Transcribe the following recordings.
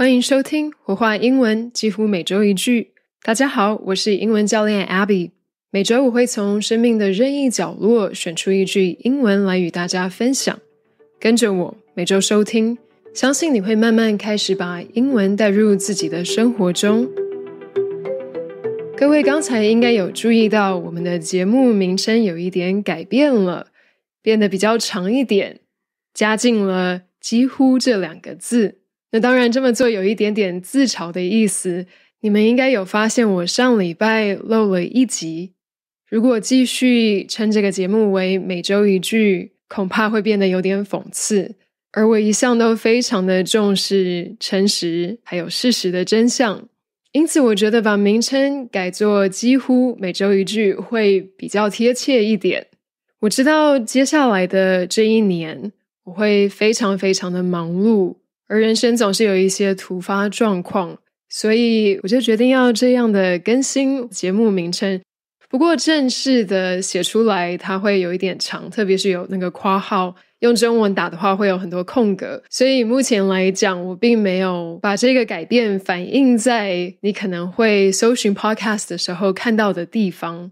欢迎收听《活化英文》，几乎每周一句。大家好，我是英文教练 Abby。每周我会从生命的任意角落选出一句英文来与大家分享。跟着我每周收听，相信你会慢慢开始把英文带入自己的生活中。各位刚才应该有注意到，我们的节目名称有一点改变了，变得比较长一点，加进了“几乎”这两个字。那当然，这么做有一点点自嘲的意思。你们应该有发现，我上礼拜漏了一集。如果继续称这个节目为“每周一句”，恐怕会变得有点讽刺。而我一向都非常的重视诚实还有事实的真相，因此我觉得把名称改作“几乎每周一句”会比较贴切一点。我知道接下来的这一年，我会非常非常的忙碌。而人生总是有一些突发状况，所以我就决定要这样的更新节目名称。不过正式的写出来，它会有一点长，特别是有那个括号，用中文打的话会有很多空格。所以目前来讲，我并没有把这个改变反映在你可能会搜寻 podcast 的时候看到的地方。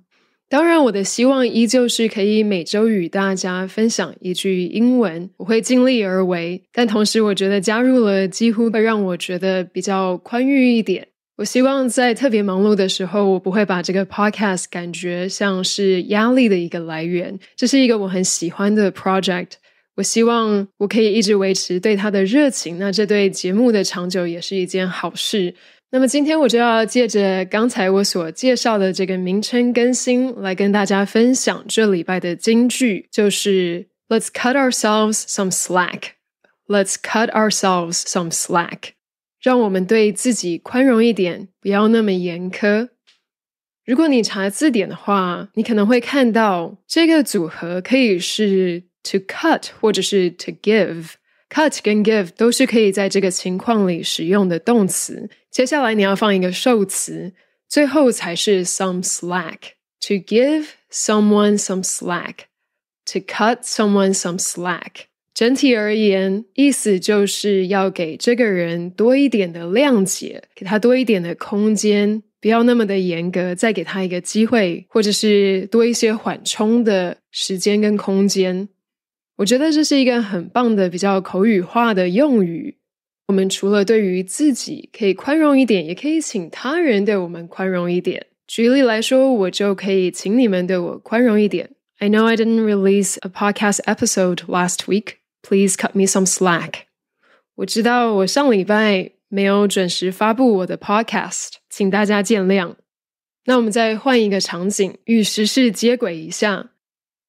当然，我的希望依旧是可以每周与大家分享一句英文。我会尽力而为，但同时，我觉得加入了几乎会让我觉得比较宽裕一点。我希望在特别忙碌的时候，我不会把这个 podcast 感觉像是压力的一个来源。这是一个我很喜欢的 project。我希望我可以一直维持对它的热情。那这对节目的长久也是一件好事。那么今天我就要借着刚才我所介绍的这个名称更新，来跟大家分享这礼拜的金句，就是 Let's cut ourselves some slack. Let's cut ourselves some slack. 让我们对自己宽容一点，不要那么严苛。如果你查字典的话，你可能会看到这个组合可以是 to cut 或者是 to give。Cut 跟 give 都是可以在这个情况里使用的动词。接下来你要放一个受词，最后才是 some slack。To give someone some slack, to cut someone some slack。整体而言，意思就是要给这个人多一点的谅解，给他多一点的空间，不要那么的严格，再给他一个机会，或者是多一些缓冲的时间跟空间。我觉得这是一个很棒的、比较口语化的用语。我们除了对于自己可以宽容一点，也可以请他人对我们宽容一点。举例来说，我就可以请你们对我宽容一点。I know I didn't release a podcast episode last week. Please cut me some slack. 我知道我上礼拜没有准时发布我的 podcast，请大家见谅。那我们再换一个场景，与时事接轨一下。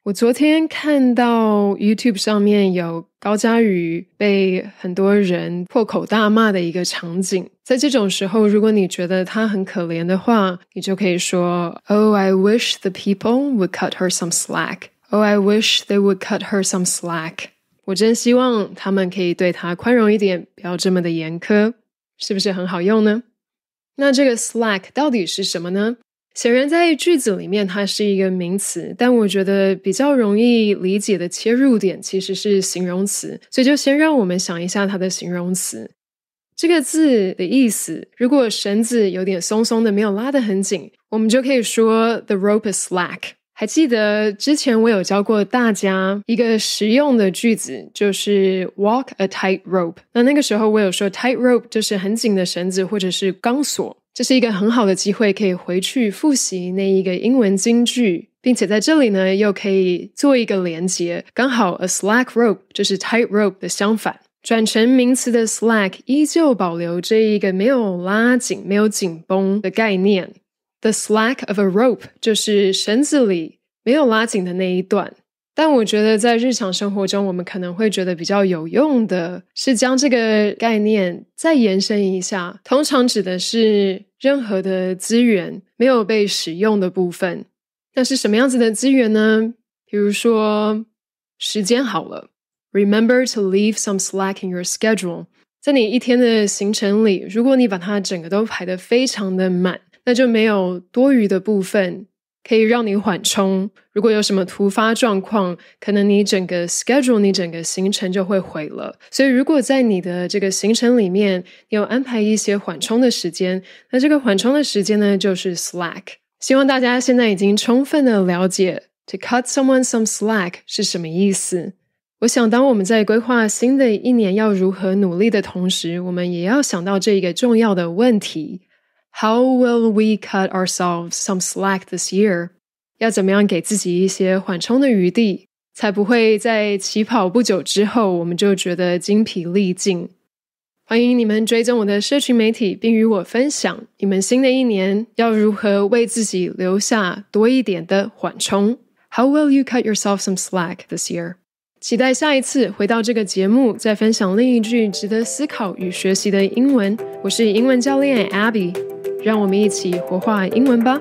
我昨天看到 YouTube 上面有高佳宇被很多人破口大骂的一个场景。在这种时候，如果你觉得他很可怜的话，你就可以说：“Oh, I wish the people would cut her some slack. Oh, I wish they would cut her some slack. 我真希望他们可以对她宽容一点，不要这么的严苛，是不是很好用呢？那这个 slack 到底是什么呢？”显然在句子里面它是一个名词，但我觉得比较容易理解的切入点其实是形容词，所以就先让我们想一下它的形容词这个字的意思。如果绳子有点松松的，没有拉得很紧，我们就可以说 the rope is slack。还记得之前我有教过大家一个实用的句子，就是 walk a tight rope。那那个时候我有说 tight rope 就是很紧的绳子或者是钢索。这是一个很好的机会，可以回去复习那一个英文金句，并且在这里呢，又可以做一个连接。刚好，a slack rope 就是 tight rope 的相反，转成名词的 slack 依旧保留这一个没有拉紧、没有紧绷的概念。The slack of a rope 就是绳子里没有拉紧的那一段。但我觉得，在日常生活中，我们可能会觉得比较有用的是将这个概念再延伸一下。通常指的是任何的资源没有被使用的部分。那是什么样子的资源呢？比如说时间好了，Remember to leave some slack in your schedule。在你一天的行程里，如果你把它整个都排得非常的满，那就没有多余的部分。可以让你缓冲，如果有什么突发状况，可能你整个 schedule、你整个行程就会毁了。所以，如果在你的这个行程里面，有安排一些缓冲的时间，那这个缓冲的时间呢，就是 slack。希望大家现在已经充分的了解，to cut someone some slack 是什么意思。我想，当我们在规划新的一年要如何努力的同时，我们也要想到这一个重要的问题。How will we cut ourselves some slack this year？要怎么样给自己一些缓冲的余地，才不会在起跑不久之后我们就觉得精疲力尽？欢迎你们追踪我的社群媒体，并与我分享你们新的一年要如何为自己留下多一点的缓冲。How will you cut yourself some slack this year？期待下一次回到这个节目，再分享另一句值得思考与学习的英文。我是英文教练 Abby。让我们一起活化英文吧。